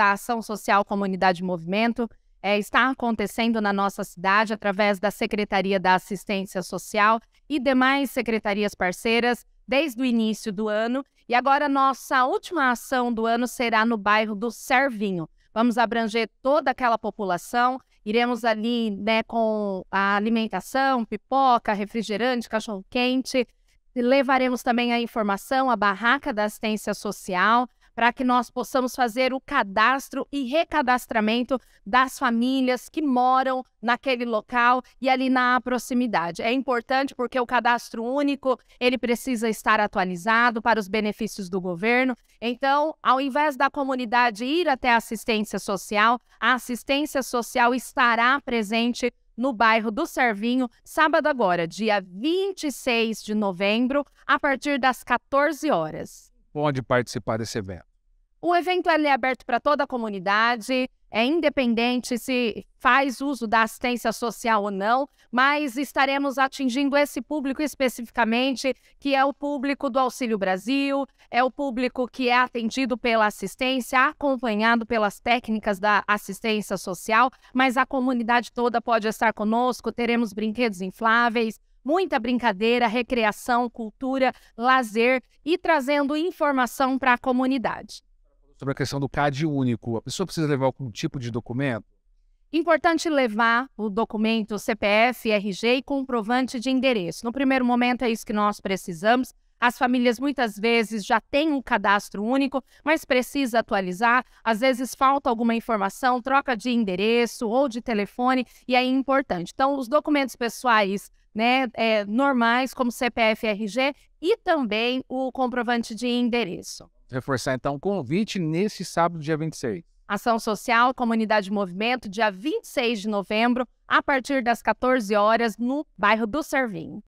da Ação Social Comunidade Movimento é, está acontecendo na nossa cidade através da Secretaria da Assistência Social e demais secretarias parceiras desde o início do ano. E agora nossa última ação do ano será no bairro do Servinho. Vamos abranger toda aquela população. Iremos ali né, com a alimentação, pipoca, refrigerante, cachorro-quente. Levaremos também a informação, a barraca da assistência social para que nós possamos fazer o cadastro e recadastramento das famílias que moram naquele local e ali na proximidade. É importante porque o cadastro único, ele precisa estar atualizado para os benefícios do governo. Então, ao invés da comunidade ir até a assistência social, a assistência social estará presente no bairro do Servinho, sábado agora, dia 26 de novembro, a partir das 14 horas. Onde participar desse evento. O evento é aberto para toda a comunidade, é independente se faz uso da assistência social ou não, mas estaremos atingindo esse público especificamente, que é o público do Auxílio Brasil, é o público que é atendido pela assistência, acompanhado pelas técnicas da assistência social, mas a comunidade toda pode estar conosco, teremos brinquedos infláveis, muita brincadeira, recreação, cultura, lazer e trazendo informação para a comunidade sobre a questão do CAD único. A pessoa precisa levar algum tipo de documento? Importante levar o documento CPF, RG e comprovante de endereço. No primeiro momento é isso que nós precisamos. As famílias muitas vezes já têm um cadastro único, mas precisa atualizar. Às vezes falta alguma informação, troca de endereço ou de telefone, e aí é importante. Então, os documentos pessoais né, é, normais, como CPF, RG, e também o comprovante de endereço reforçar então o convite nesse sábado, dia 26. Ação Social Comunidade Movimento, dia 26 de novembro, a partir das 14 horas, no bairro do Servinho.